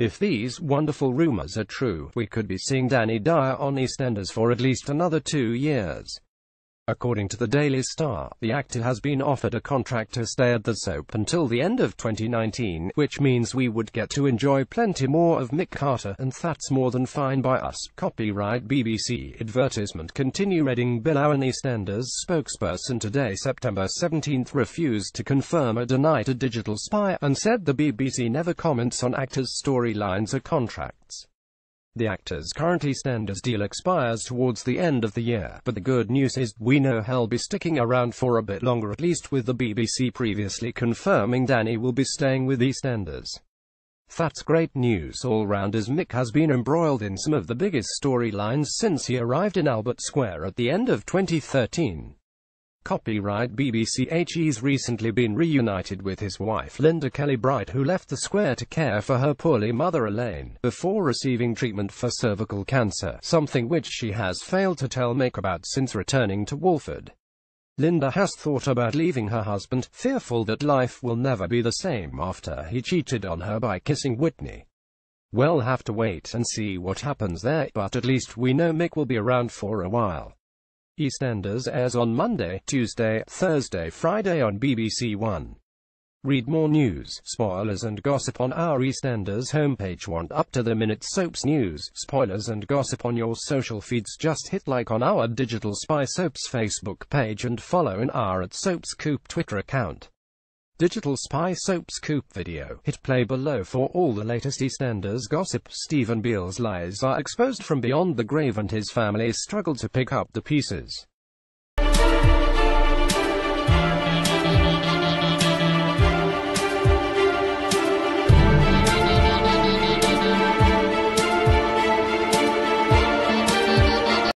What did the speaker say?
If these wonderful rumors are true, we could be seeing Danny Dyer on EastEnders for at least another two years. According to the Daily Star, the actor has been offered a contract to stay at the soap until the end of 2019, which means we would get to enjoy plenty more of Mick Carter, and that's more than fine by us. Copyright BBC advertisement continue reading Bill Owen EastEnders spokesperson today September 17 refused to confirm or deny to Digital Spy, and said the BBC never comments on actors' storylines or contracts. The actor's current EastEnders deal expires towards the end of the year, but the good news is, we know he'll be sticking around for a bit longer at least with the BBC previously confirming Danny will be staying with EastEnders. That's great news all round as Mick has been embroiled in some of the biggest storylines since he arrived in Albert Square at the end of 2013. Copyright BBC He's recently been reunited with his wife Linda Kelly Bright who left the square to care for her poorly mother Elaine, before receiving treatment for cervical cancer, something which she has failed to tell Mick about since returning to Walford. Linda has thought about leaving her husband, fearful that life will never be the same after he cheated on her by kissing Whitney. We'll have to wait and see what happens there, but at least we know Mick will be around for a while. EastEnders airs on Monday, Tuesday, Thursday, Friday on BBC One. Read more news, spoilers and gossip on our EastEnders homepage. Want up-to-the-minute soaps news, spoilers and gossip on your social feeds? Just hit like on our Digital Spy Soaps Facebook page and follow in our at Soaps Coop Twitter account. Digital spy soap scoop Video. Hit play below for all the latest EastEnders gossip. Stephen Beale's lies are exposed from beyond the grave and his family struggle to pick up the pieces.